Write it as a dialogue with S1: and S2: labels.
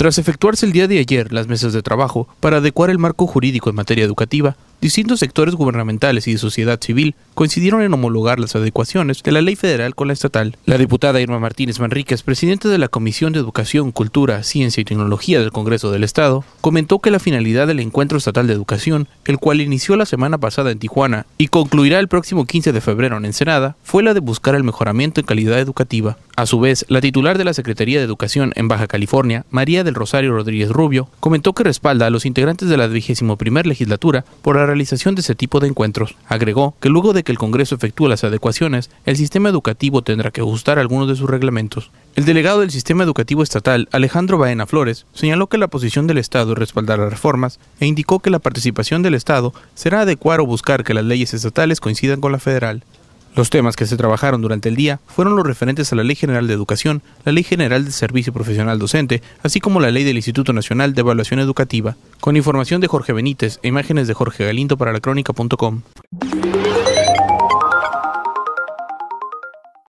S1: Tras efectuarse el día de ayer las mesas de trabajo para adecuar el marco jurídico en materia educativa, distintos sectores gubernamentales y de sociedad civil coincidieron en homologar las adecuaciones de la ley federal con la estatal. La diputada Irma Martínez Manríquez, presidenta de la Comisión de Educación, Cultura, Ciencia y Tecnología del Congreso del Estado, comentó que la finalidad del Encuentro Estatal de Educación, el cual inició la semana pasada en Tijuana y concluirá el próximo 15 de febrero en Ensenada, fue la de buscar el mejoramiento en calidad educativa. A su vez, la titular de la Secretaría de Educación en Baja California, María del Rosario Rodríguez Rubio, comentó que respalda a los integrantes de la primera legislatura por la realización de ese tipo de encuentros. Agregó que luego de que el Congreso efectúe las adecuaciones, el sistema educativo tendrá que ajustar algunos de sus reglamentos. El delegado del sistema educativo estatal, Alejandro Baena Flores, señaló que la posición del Estado es respaldar las reformas e indicó que la participación del Estado será adecuar o buscar que las leyes estatales coincidan con la federal. Los temas que se trabajaron durante el día fueron los referentes a la Ley General de Educación, la Ley General de Servicio Profesional Docente, así como la Ley del Instituto Nacional de Evaluación Educativa, con información de Jorge Benítez e imágenes de Jorge Galindo para la crónica.com.